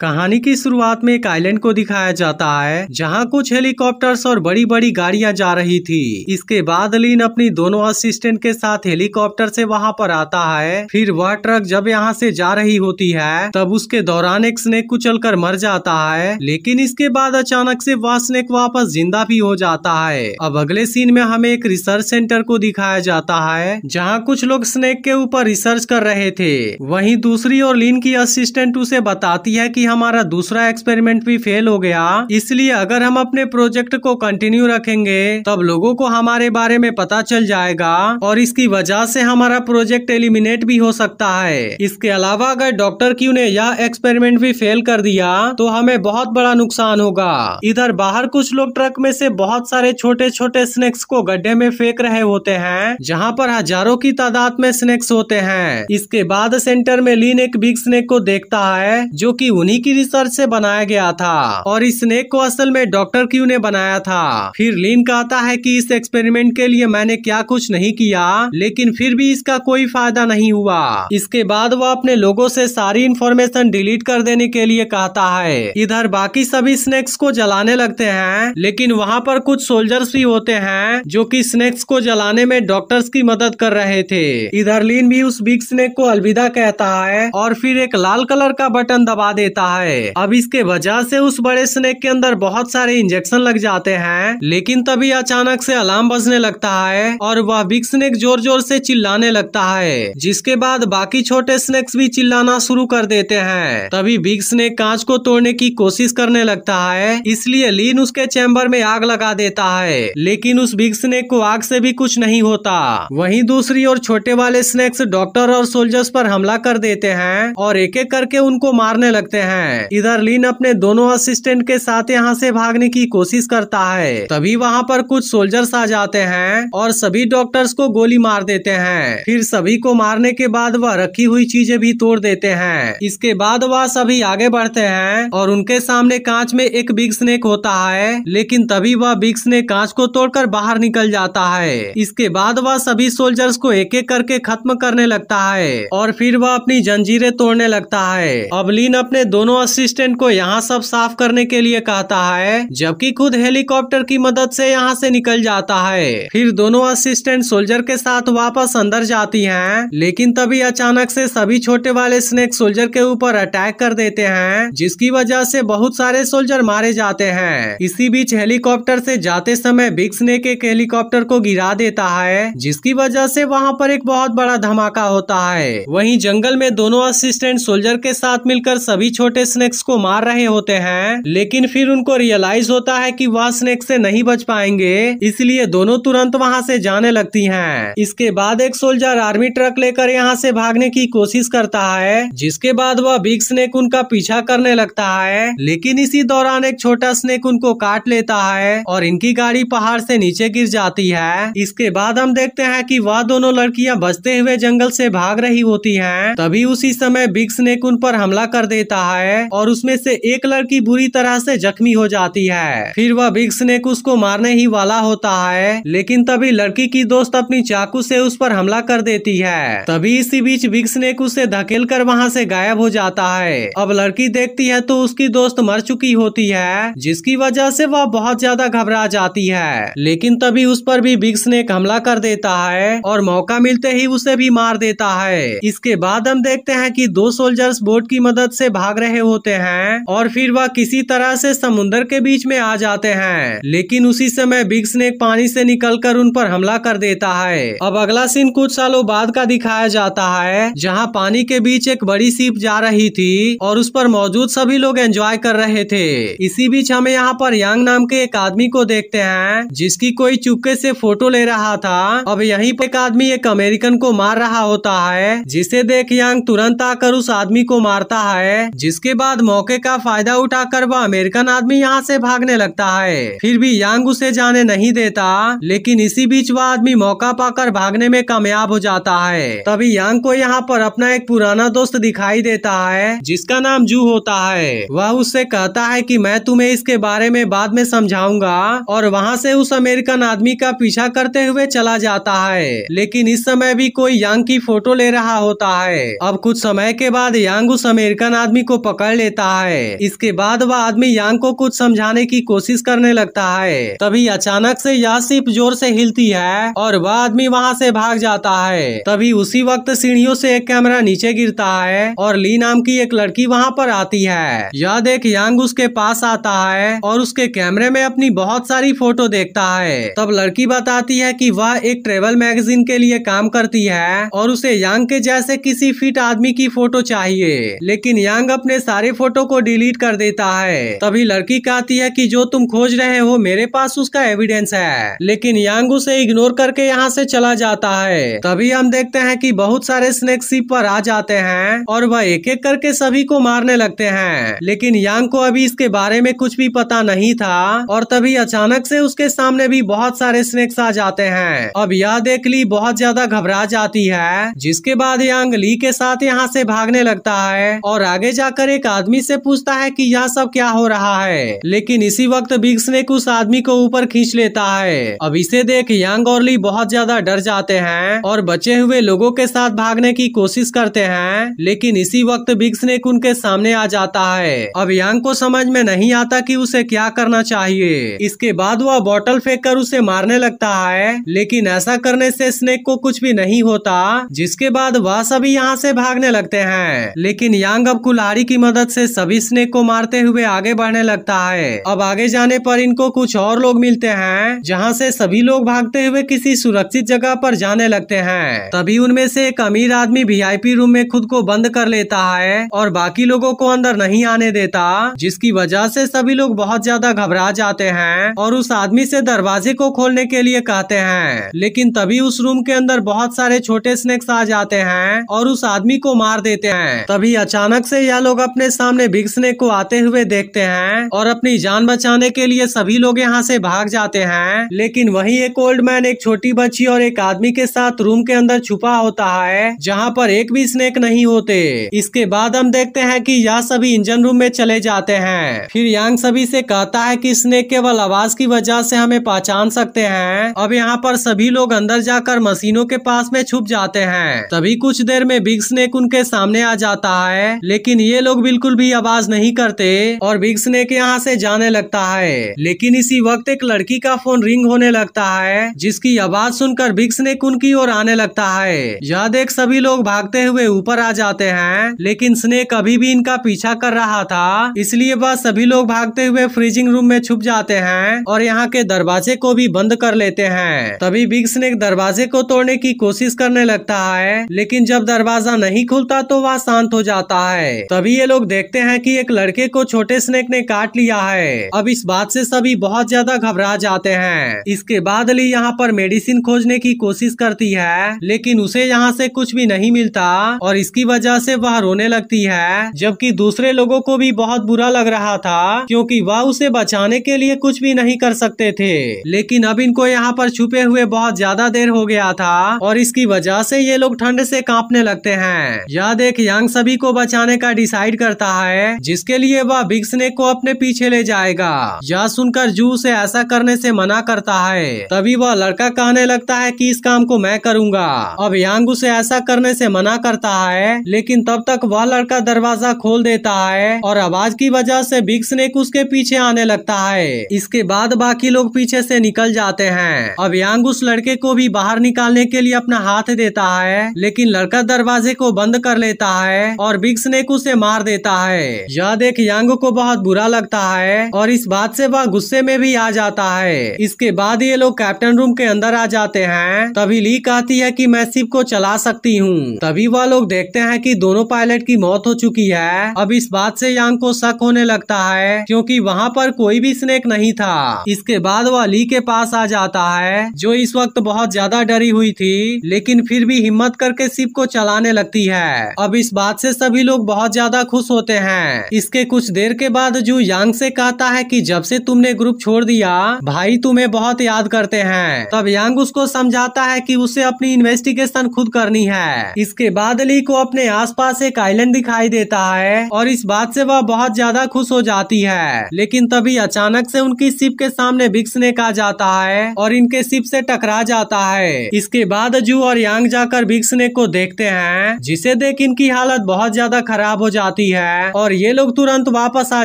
कहानी की शुरुआत में एक आइलैंड को दिखाया जाता है जहां कुछ हेलीकॉप्टर्स और बड़ी बड़ी गाड़ियां जा रही थी इसके बाद लीन अपनी दोनों असिस्टेंट के साथ हेलीकॉप्टर से वहां पर आता है फिर वह ट्रक जब यहां से जा रही होती है तब उसके दौरान एक स्नेक कुचल कर मर जाता है लेकिन इसके बाद अचानक से वह स्नेक वापस जिंदा भी हो जाता है अब अगले सीन में हमें एक रिसर्च सेंटर को दिखाया जाता है जहाँ कुछ लोग स्नेक के ऊपर रिसर्च कर रहे थे वही दूसरी और लीन की असिस्टेंट उसे बताती है की ही हमारा दूसरा एक्सपेरिमेंट भी फेल हो गया इसलिए अगर हम अपने प्रोजेक्ट को कंटिन्यू रखेंगे तब लोगों को हमारे बारे में पता चल जाएगा और इसकी वजह से हमारा प्रोजेक्ट एलिमिनेट भी हो सकता है इसके अलावा अगर डॉक्टर क्यू ने यह एक्सपेरिमेंट भी फेल कर दिया तो हमें बहुत बड़ा नुकसान होगा इधर बाहर कुछ लोग ट्रक में से बहुत सारे छोटे छोटे स्नेक्स को गड्ढे में फेंक रहे होते हैं जहाँ पर हजारों की तादाद में स्नेक्स होते हैं इसके बाद सेंटर में लीन एक बिग स्नेक को देखता है जो की उन्हीं उन्हीं की रिसर्च से बनाया गया था और इस स्नेक को असल में डॉक्टर क्यू ने बनाया था फिर लीन कहता है की इस एक्सपेरिमेंट के लिए मैंने क्या कुछ नहीं किया लेकिन फिर भी इसका कोई फायदा नहीं हुआ इसके बाद वो अपने लोगों से सारी इन्फॉर्मेशन डिलीट कर देने के लिए कहता है इधर बाकी सभी स्नेक्स को जलाने लगते हैं लेकिन वहाँ पर कुछ सोल्जर्स भी होते हैं जो कि स्नेक्स को जलाने में डॉक्टर्स की मदद कर रहे थे इधर लीन भी उस बिग स्नेक को अलविदा कहता है और फिर एक लाल कलर का बटन दबा देता रहा है अब इसके वजह से उस बड़े स्नेक के अंदर बहुत सारे इंजेक्शन लग जाते हैं लेकिन तभी अचानक से अलार्म बजने लगता है और वह बिग स्नेक जोर जोर से चिल्लाने लगता है जिसके बाद बाकी छोटे स्नेक्स भी चिल्लाना शुरू कर देते हैं तभी बिग स्नेक कांच को तोड़ने की कोशिश करने लगता है इसलिए लीन उसके चैम्बर में आग लगा देता है लेकिन उस बिग स्नेक को आग से भी कुछ नहीं होता वहीं दूसरी ओर छोटे वाले स्नेक्स डॉक्टर और सोल्जर्स पर हमला कर देते हैं और एक एक करके उनको मारने लगते हैं हैं इधर लीन अपने दोनों असिस्टेंट के साथ यहाँ से भागने की कोशिश करता है तभी वहाँ पर कुछ सोल्जर्स आ जाते हैं और सभी डॉक्टर्स को गोली मार देते हैं फिर सभी को मारने के बाद वह रखी हुई चीजें भी तोड़ देते हैं इसके बाद वह सभी आगे बढ़ते हैं और उनके सामने कांच में एक बिग स्नेक होता है लेकिन तभी वह बिग स्नेक कांच को तोड़कर बाहर निकल जाता है इसके बाद वह सभी सोल्जर्स को एक एक करके खत्म करने लगता है और फिर वह अपनी जंजीरें तोड़ने लगता है अब लीन अपने दोनों दोनों असिस्टेंट को यहाँ सब साफ करने के लिए कहता है जबकि खुद हेलीकॉप्टर की मदद से यहाँ से निकल जाता है फिर दोनों असिस्टेंट सोल्जर के साथ वापस अंदर जाती हैं लेकिन तभी अचानक से सभी छोटे वाले स्नेक सोल्जर के ऊपर अटैक कर देते हैं जिसकी वजह से बहुत सारे सोल्जर मारे जाते हैं इसी बीच हेलीकॉप्टर से जाते समय बिग स्नेक एक हेलीकॉप्टर को गिरा देता है जिसकी वजह से वहाँ पर एक बहुत बड़ा धमाका होता है वही जंगल में दोनों असिस्टेंट सोल्जर के साथ मिलकर सभी छोटे छोटे स्नेक्स को मार रहे होते हैं लेकिन फिर उनको रियलाइज होता है कि वह स्नेक से नहीं बच पाएंगे इसलिए दोनों तुरंत वहां से जाने लगती हैं इसके बाद एक सोल्जर आर्मी ट्रक लेकर यहां से भागने की कोशिश करता है जिसके बाद वह बिग स्नेक उनका पीछा करने लगता है लेकिन इसी दौरान एक छोटा स्नेक उनको काट लेता है और इनकी गाड़ी पहाड़ से नीचे गिर जाती है इसके बाद हम देखते हैं कि वह दोनों लड़कियां बचते हुए जंगल से भाग रही होती हैं तभी उसी समय बिग स्नेक उन पर हमला कर देता है है और उसमें से एक लड़की बुरी तरह से जख्मी हो जाती है फिर वह बिग स्नेक उसको मारने ही वाला होता है लेकिन तभी लड़की की दोस्त अपनी चाकू से उस पर हमला कर देती है तभी इसी बीच बिग स्नेक उसे धकेल कर वहाँ से गायब हो जाता है अब लड़की देखती है तो उसकी दोस्त मर चुकी होती है जिसकी वजह से वह बहुत ज्यादा घबरा जाती है लेकिन तभी उस पर भी बिग स्नेक हमला कर देता है और मौका मिलते ही उसे भी मार देता है इसके बाद हम देखते हैं कि दो सोल्जर्स बोट की मदद से भाग रहे होते हैं और फिर वह किसी तरह से समुन्दर के बीच में आ जाते हैं लेकिन उसी समय बिग स्नेक पानी से निकलकर उन पर हमला कर देता है अब अगला सीन कुछ सालों बाद का दिखाया जाता है जहाँ पानी के बीच एक बड़ी सीप जा रही थी और उस पर मौजूद सभी लोग एंजॉय कर रहे थे इसी बीच हमें यहाँ पर यांग नाम के एक आदमी को देखते हैं जिसकी कोई चुपके से फोटो ले रहा था अब यहीं पर एक आदमी एक अमेरिकन को मार रहा होता है जिसे देख यांग तुरंत आकर उस आदमी को मारता है जिस इसके बाद मौके का फायदा उठाकर वह अमेरिकन आदमी यहाँ से भागने लगता है फिर भी यांग उसे जाने नहीं देता लेकिन इसी बीच वह आदमी मौका पाकर भागने में कामयाब हो जाता है तभी यांग को यहाँ पर अपना एक पुराना दोस्त दिखाई देता है जिसका नाम जू होता है वह उससे कहता है की मैं तुम्हे इसके बारे में बाद में समझाऊंगा और वहाँ से उस अमेरिकन आदमी का पीछा करते हुए चला जाता है लेकिन इस समय भी कोई यांग की फोटो ले रहा होता है अब कुछ समय के बाद यांग उस अमेरिकन आदमी को पकड़ लेता है इसके बाद वह आदमी यांग को कुछ समझाने की कोशिश करने लगता है तभी अचानक से यह सिर्फ जोर से हिलती है और वह आदमी वहाँ से भाग जाता है तभी उसी वक्त सीढ़ियों से एक कैमरा नीचे गिरता है और ली नाम की एक लड़की वहाँ पर आती है यह देख यांग उसके पास आता है और उसके कैमरे में अपनी बहुत सारी फोटो देखता है तब लड़की बताती है की वह एक ट्रेवल मैगजीन के लिए काम करती है और उसे यांग के जैसे किसी फिट आदमी की फोटो चाहिए लेकिन यांग अपने अपने सारे फोटो को डिलीट कर देता है तभी लड़की कहती है कि जो तुम खोज रहे हो मेरे पास उसका एविडेंस है लेकिन यांग उसे इग्नोर करके यहाँ से चला जाता है तभी हम देखते हैं कि बहुत सारे स्नेक सीप पर आ जाते हैं और वह एक एक करके सभी को मारने लगते हैं लेकिन यांग को अभी इसके बारे में कुछ भी पता नहीं था और तभी अचानक से उसके सामने भी बहुत सारे स्नेक्स आ जाते हैं अब यह देख ली बहुत ज्यादा घबरा जाती है जिसके बाद यांग ली के साथ यहाँ से भागने लगता है और आगे जाकर जाकर एक आदमी से पूछता है कि यह सब क्या हो रहा है लेकिन इसी वक्त बिग स्नेक उस आदमी को ऊपर खींच लेता है अब इसे देख यंग और ली बहुत ज्यादा डर जाते हैं और बचे हुए लोगों के साथ भागने की कोशिश करते हैं लेकिन इसी वक्त बिग स्नेक उनके सामने आ जाता है अब यांग को समझ में नहीं आता कि उसे क्या करना चाहिए इसके बाद वह बॉटल फेंक कर उसे मारने लगता है लेकिन ऐसा करने से स्नेक को कुछ भी नहीं होता जिसके बाद वह सभी यहाँ से भागने लगते हैं लेकिन यांग अब कुल्हाड़ी की की मदद से सभी स्नेक को मारते हुए आगे बढ़ने लगता है अब आगे जाने पर इनको कुछ और लोग मिलते हैं जहाँ से सभी लोग भागते हुए किसी सुरक्षित जगह पर जाने लगते हैं तभी उनमें से एक अमीर आदमी वी रूम में खुद को बंद कर लेता है और बाकी लोगों को अंदर नहीं आने देता जिसकी वजह से सभी लोग बहुत ज्यादा घबरा जाते हैं और उस आदमी से दरवाजे को खोलने के लिए कहते हैं लेकिन तभी उस रूम के अंदर बहुत सारे छोटे स्नेक्स आ जाते हैं और उस आदमी को मार देते हैं तभी अचानक से यह लोग अपने सामने स्नेक को आते हुए देखते हैं और अपनी जान बचाने के लिए सभी लोग यहाँ से भाग जाते हैं लेकिन वही एक ओल्ड मैन एक छोटी बच्ची और एक आदमी के साथ रूम के अंदर छुपा होता है जहाँ पर एक भी स्नेक नहीं होते इसके बाद हम देखते हैं कि यह सभी इंजन रूम में चले जाते हैं फिर यांग सभी से कहता है कि स्नेक केवल आवाज की वजह से हमें पहचान सकते हैं अब यहाँ पर सभी लोग अंदर जाकर मशीनों के पास में छुप जाते हैं तभी कुछ देर में बिग स्नेक उनके सामने आ जाता है लेकिन ये लोग लोग बिल्कुल भी आवाज नहीं करते और बिग स्नेक यहाँ से जाने लगता है लेकिन इसी वक्त एक लड़की का फोन रिंग होने लगता है जिसकी आवाज सुनकर बिग स्नेक उनकी ओर आने लगता है यह देख सभी लोग भागते हुए ऊपर आ जाते हैं लेकिन स्नेक अभी भी इनका पीछा कर रहा था इसलिए वह सभी लोग भागते हुए फ्रीजिंग रूम में छुप जाते हैं और यहाँ के दरवाजे को भी बंद कर लेते हैं तभी बिग स्नेक दरवाजे को तोड़ने की कोशिश करने लगता है लेकिन जब दरवाजा नहीं खुलता तो वह शांत हो जाता है तभी ये लोग देखते हैं कि एक लड़के को छोटे स्नेक ने काट लिया है अब इस बात से सभी बहुत ज्यादा घबरा जाते हैं इसके बाद अली यहाँ पर मेडिसिन खोजने की कोशिश करती है लेकिन उसे यहाँ से कुछ भी नहीं मिलता और इसकी वजह से वह रोने लगती है जबकि दूसरे लोगों को भी बहुत बुरा लग रहा था क्योंकि वह उसे बचाने के लिए कुछ भी नहीं कर सकते थे लेकिन अब इनको यहाँ पर छुपे हुए बहुत ज्यादा देर हो गया था और इसकी वजह से ये लोग ठंड से कांपने लगते हैं यह देख यांग सभी को बचाने का डिसाइड गाइड करता है जिसके लिए वह बिग स्नेक को अपने पीछे ले जाएगा यह सुनकर जू उसे ऐसा करने से मना करता है तभी वह लड़का कहने लगता है कि इस काम को मैं करूंगा अब यांग उसे ऐसा करने से मना करता है लेकिन तब तक वह लड़का दरवाजा खोल देता है और आवाज की वजह से बिग स्नेक उसके पीछे आने लगता है इसके बाद बाकी लोग पीछे से निकल जाते हैं अब यांग उस लड़के को भी बाहर निकालने के लिए अपना हाथ देता है लेकिन लड़का दरवाजे को बंद कर लेता है और बिग स्नेक उसे मार मार देता है यह देख यांग को बहुत बुरा लगता है और इस बात से वह गुस्से में भी आ जाता है इसके बाद ये लोग कैप्टन रूम के अंदर आ जाते हैं तभी ली कहती है कि मैं शिप को चला सकती हूँ तभी वह लोग देखते हैं कि दोनों पायलट की मौत हो चुकी है अब इस बात से यांग को शक होने लगता है क्योंकि वहाँ पर कोई भी स्नेक नहीं था इसके बाद वह ली के पास आ जाता है जो इस वक्त बहुत ज्यादा डरी हुई थी लेकिन फिर भी हिम्मत करके शिप को चलाने लगती है अब इस बात से सभी लोग बहुत ज्यादा खुश होते हैं इसके कुछ देर के बाद जू यांग से कहता है कि जब से तुमने ग्रुप छोड़ दिया भाई तुम्हें बहुत याद करते हैं तब यांग उसको समझाता है कि उसे अपनी इन्वेस्टिगेशन खुद करनी है इसके बाद ली को अपने आसपास एक आइलैंड दिखाई देता है और इस बात से वह बहुत ज्यादा खुश हो जाती है लेकिन तभी अचानक से उनकी सिप के सामने भिक्स ने कहा जाता है और इनके सिप से टकरा जाता है इसके बाद जू और यांग जाकर भिक्स ने को देखते हैं जिसे देख इनकी हालत बहुत ज्यादा खराब हो जाती आती है और ये लोग तुरंत वापस आ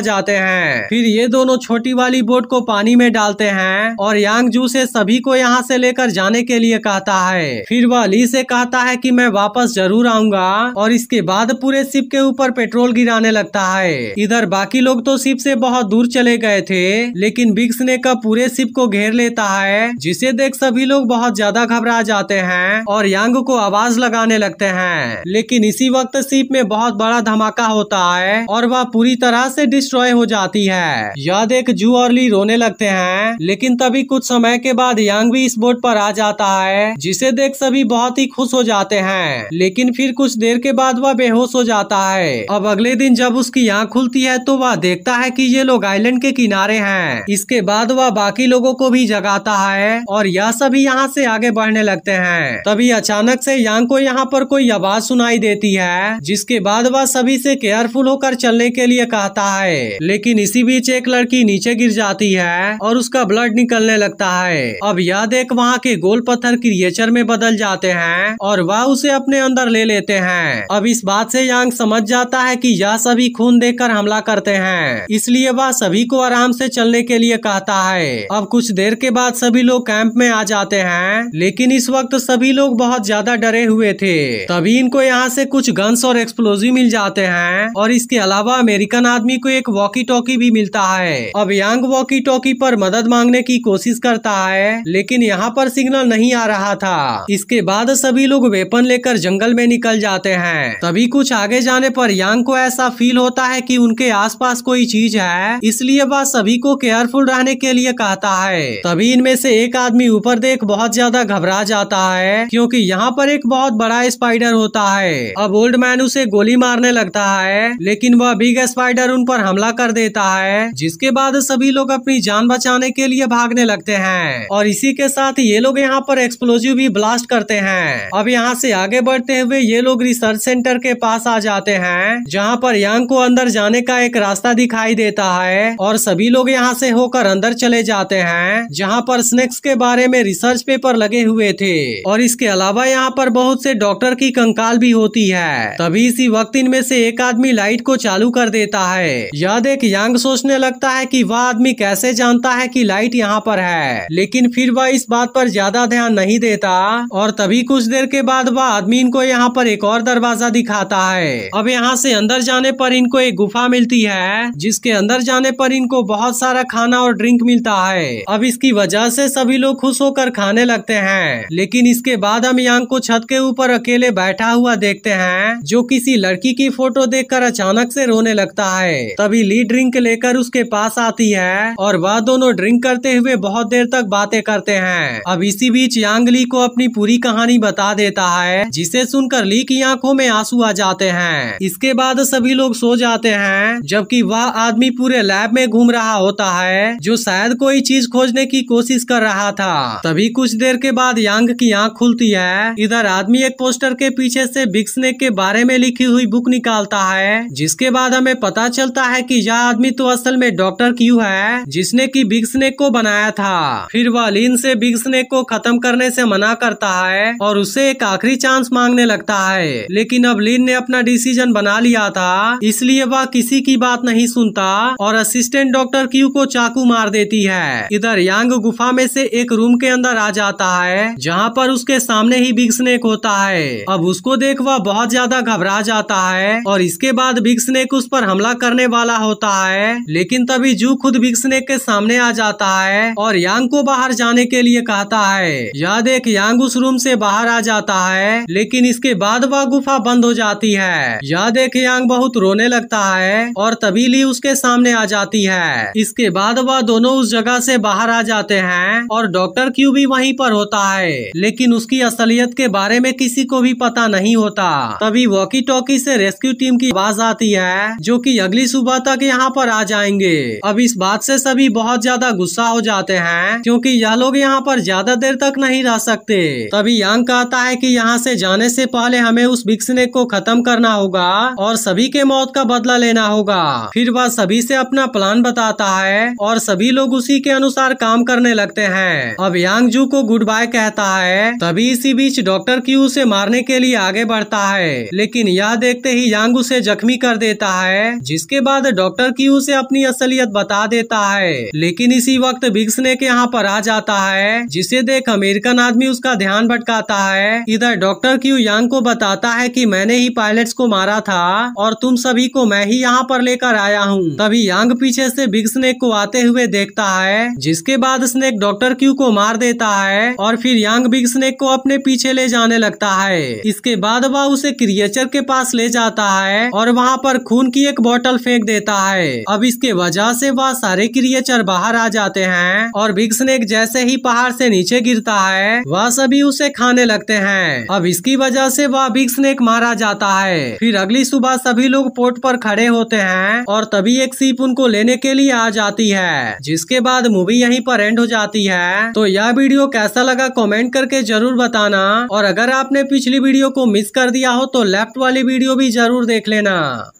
जाते हैं फिर ये दोनों छोटी वाली बोट को पानी में डालते हैं और यांग जू से सभी को यहाँ से लेकर जाने के लिए कहता है फिर वह ली से कहता है कि मैं वापस जरूर आऊंगा और इसके बाद पूरे शिप के ऊपर पेट्रोल गिराने लगता है इधर बाकी लोग तो शिप से बहुत दूर चले गए थे लेकिन बिग स्ने का पूरे शिप को घेर लेता है जिसे देख सभी लोग बहुत ज्यादा घबरा जाते हैं और यांग को आवाज लगाने लगते हैं लेकिन इसी वक्त शिप में बहुत बड़ा धमाका हो होता है और वह पूरी तरह से डिस्ट्रॉय हो जाती है यह देख जू और ली रोने लगते हैं लेकिन तभी कुछ समय के बाद यांग भी इस बोट पर आ जाता है जिसे देख सभी बहुत ही खुश हो जाते हैं लेकिन फिर कुछ देर के बाद वह बेहोश हो जाता है अब अगले दिन जब उसकी आँख खुलती है तो वह देखता है की ये लोग आईलैंड के किनारे है इसके बाद वह बाकी लोगो को भी जगाता है और यह सभी यहाँ से आगे बढ़ने लगते हैं तभी अचानक से यांग को यहाँ पर कोई आवाज सुनाई देती है जिसके बाद वह सभी से केयरफुल होकर चलने के लिए कहता है लेकिन इसी बीच एक लड़की नीचे गिर जाती है और उसका ब्लड निकलने लगता है अब यह देख वहाँ के गोल पत्थर क्रिएचर में बदल जाते हैं और वह उसे अपने अंदर ले लेते हैं अब इस बात से यांग समझ जाता है की यह सभी खून कर हमला करते हैं इसलिए वह सभी को आराम से चलने के लिए कहता है अब कुछ देर के बाद सभी लोग कैंप में आ जाते हैं लेकिन इस वक्त सभी लोग बहुत ज्यादा डरे हुए थे तभी इनको यहाँ से कुछ गन्स और एक्सप्लोजिव मिल जाते हैं है और इसके अलावा अमेरिकन आदमी को एक वॉकी टॉकी भी मिलता है अब यांग वॉकी टॉकी पर मदद मांगने की कोशिश करता है लेकिन यहाँ पर सिग्नल नहीं आ रहा था इसके बाद सभी लोग वेपन लेकर जंगल में निकल जाते हैं तभी कुछ आगे जाने पर यांग को ऐसा फील होता है कि उनके आसपास कोई चीज है इसलिए वह सभी को केयरफुल रहने के लिए कहता है तभी इनमें से एक आदमी ऊपर देख बहुत ज्यादा घबरा जाता है क्योंकि यहाँ पर एक बहुत बड़ा स्पाइडर होता है अब ओल्ड मैन उसे गोली मारने लगता है है लेकिन वह बिग स्पाइडर उन पर हमला कर देता है जिसके बाद सभी लोग अपनी जान बचाने के लिए भागने लगते हैं और इसी के साथ ये लोग यहाँ पर एक्सप्लोजिव भी ब्लास्ट करते हैं अब यहाँ से आगे बढ़ते हुए ये लोग रिसर्च सेंटर के पास आ जाते हैं जहाँ पर यांग को अंदर जाने का एक रास्ता दिखाई देता है और सभी लोग यहाँ से होकर अंदर चले जाते हैं जहाँ पर स्नेक्स के बारे में रिसर्च पेपर लगे हुए थे और इसके अलावा यहाँ पर बहुत से डॉक्टर की कंकाल भी होती है तभी इसी वक्त इनमें से एक आदमी लाइट को चालू कर देता है यह देख यांग सोचने लगता है कि वह आदमी कैसे जानता है कि लाइट यहाँ पर है लेकिन फिर वह इस बात पर ज्यादा ध्यान नहीं देता और तभी कुछ देर के बाद वह आदमी इनको यहाँ पर एक और दरवाजा दिखाता है अब यहाँ से अंदर जाने पर इनको एक गुफा मिलती है जिसके अंदर जाने पर इनको बहुत सारा खाना और ड्रिंक मिलता है अब इसकी वजह से सभी लोग खुश होकर खाने लगते हैं लेकिन इसके बाद हम यांग को छत के ऊपर अकेले बैठा हुआ देखते हैं जो किसी लड़की की फोटो दे देखकर अचानक से रोने लगता है तभी ली ड्रिंक लेकर उसके पास आती है और वह दोनों ड्रिंक करते हुए बहुत देर तक बातें करते हैं अब इसी बीच यांग ली को अपनी पूरी कहानी बता देता है जिसे सुनकर ली की आंखों में आंसू आ जाते हैं इसके बाद सभी लोग सो जाते हैं जबकि वह आदमी पूरे लैब में घूम रहा होता है जो शायद कोई चीज खोजने की कोशिश कर रहा था तभी कुछ देर के बाद यांग की आंख खुलती है इधर आदमी एक पोस्टर के पीछे से बिग स्नेक के बारे में लिखी हुई बुक निकालता है है जिसके बाद हमें पता चलता है कि यह आदमी तो असल में डॉक्टर क्यू है जिसने की बिग स्नेक को बनाया था फिर वह लीन से बिग स्नेक को खत्म करने से मना करता है और उसे एक आखिरी चांस मांगने लगता है लेकिन अब लीन ने अपना डिसीजन बना लिया था इसलिए वह किसी की बात नहीं सुनता और असिस्टेंट डॉक्टर क्यू को चाकू मार देती है इधर यांग गुफा में से एक रूम के अंदर आ जाता है जहाँ पर उसके सामने ही बिग स्नेक होता है अब उसको देख वह बहुत ज्यादा घबरा जाता है और इस इसके बाद बिग उस पर हमला करने वाला होता है लेकिन तभी जू खुद बिग के सामने आ जाता है और यांग को बाहर जाने के लिए कहता है याद एक यांग उस रूम से बाहर आ जाता है लेकिन इसके बाद वह गुफा बंद हो जाती है याद एक यांग बहुत रोने लगता है और तभी ली उसके सामने आ जाती है इसके बाद वह दोनों उस जगह से बाहर आ जाते हैं और डॉक्टर क्यू भी वहीं पर होता है लेकिन उसकी असलियत के बारे में किसी को भी पता नहीं होता तभी वॉकी टॉकी से रेस्क्यू टीम की आवाज आती है जो कि अगली सुबह तक यहाँ पर आ जाएंगे अब इस बात से सभी बहुत ज्यादा गुस्सा हो जाते हैं क्योंकि यह लोग यहाँ पर ज्यादा देर तक नहीं रह सकते तभी यांग कहता है कि यहाँ से जाने से पहले हमें उस बिग स्नेक को खत्म करना होगा और सभी के मौत का बदला लेना होगा फिर वह सभी से अपना प्लान बताता है और सभी लोग उसी के अनुसार काम करने लगते है अब यांग जू को गुड बाय कहता है तभी इसी बीच डॉक्टर क्यू उसे मारने के लिए आगे बढ़ता है लेकिन यह देखते ही यांग उसे जख्मी कर देता है जिसके बाद डॉक्टर की उसे अपनी असलियत बता देता है लेकिन इसी वक्त बिग स्नेक यहाँ पर आ जाता है जिसे देख अमेरिकन आदमी उसका ध्यान भटकाता है इधर डॉक्टर क्यू यांग को बताता है कि मैंने ही पायलट्स को मारा था और तुम सभी को मैं ही यहाँ पर लेकर आया हूँ तभी यांग पीछे से बिग स्नेक को आते हुए देखता है जिसके बाद स्नेक डॉक्टर क्यू को मार देता है और फिर यांग बिग स्नेक को अपने पीछे ले जाने लगता है इसके बाद वह उसे क्रिएचर के पास ले जाता है और वहाँ पर खून की एक बोतल फेंक देता है अब इसके वजह से वह सारे क्रिएचर बाहर आ जाते हैं और बिग स्नेक जैसे ही पहाड़ से नीचे गिरता है वह सभी उसे खाने लगते हैं अब इसकी वजह से वह बिग स्नेक मारा जाता है फिर अगली सुबह सभी लोग पोर्ट पर खड़े होते हैं और तभी एक सीप उनको लेने के लिए आ जाती है जिसके बाद मूवी यहीं पर एंड हो जाती है तो यह वीडियो कैसा लगा कमेंट करके जरूर बताना और अगर आपने पिछली वीडियो को मिस कर दिया हो तो लेफ्ट वाली वीडियो भी जरूर देख लेना Nah.